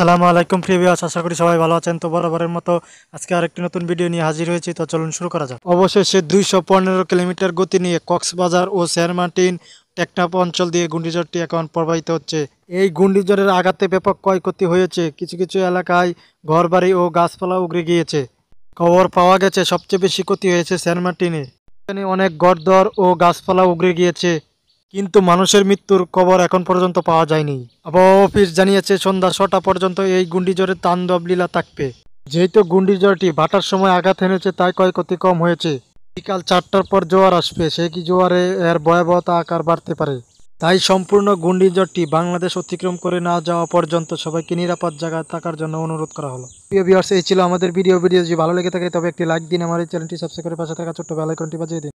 সালামু আলাইকুম প্রিভিয়াস আশা করি সবাই ভালো আছেন তো বরাবরের মতো আজকে আরেকটি নতুন ভিডিও নিয়ে হাজির হয়েছি তো চলুন শুরু করা যাক অবশেষে দুইশো পনেরো কিলোমিটার গতি নিয়ে কক্সবাজার ও মার্টিন টেকনাপ অঞ্চল দিয়ে গুন্ডিঝড়টি এখন প্রবাহিত হচ্ছে এই গুন্ডিঝড়ের আঘাতে ব্যাপক ক্ষয়ক্ষতি হয়েছে কিছু কিছু এলাকায় ঘরবাড়ি ও গাছপালা উগড়ে গিয়েছে খবর পাওয়া গেছে সবচেয়ে বেশি ক্ষতি হয়েছে শেয়ারমার্টিনে এখানে অনেক ঘরদর ও গাছপালা উগড়ে গিয়েছে কিন্তু মানুষের মৃত্যুর খবর এখন পর্যন্ত পাওয়া যায়নি আবহাওয়া অফিস জানিয়েছে সন্ধ্যা ছটা পর্যন্ত এই গুন্ডিঝড়ের তাণ্ডব লীলা থাকবে যেহেতু গুন্ডিঝড়টি ভাটার সময় আঘাত হেনেছে তাই ক্ষয়ক্ষতি কম হয়েছে বিকাল চারটার পর জোয়ার আসবে সেই কি জোয়ারে এর ভয়াবহতা আকার বাড়তে পারে তাই সম্পূর্ণ ঘূর্ণিঝড়টি বাংলাদেশ অতিক্রম করে না যাওয়া পর্যন্ত সবাইকে নিরাপদ জায়গায় থাকার জন্য অনুরোধ করা হলো প্রিয় ভিউয়ার্স এই ছিল আমাদের ভিডিও ভিডিও যদি ভালো লেগে থাকে তবে একটি লাইক দিন আমার এই চ্যানেলটি সাবস্ক্রাইব করে পাশে থাকা ছোট্ট বেলাইকনটি বাজিয়ে দিন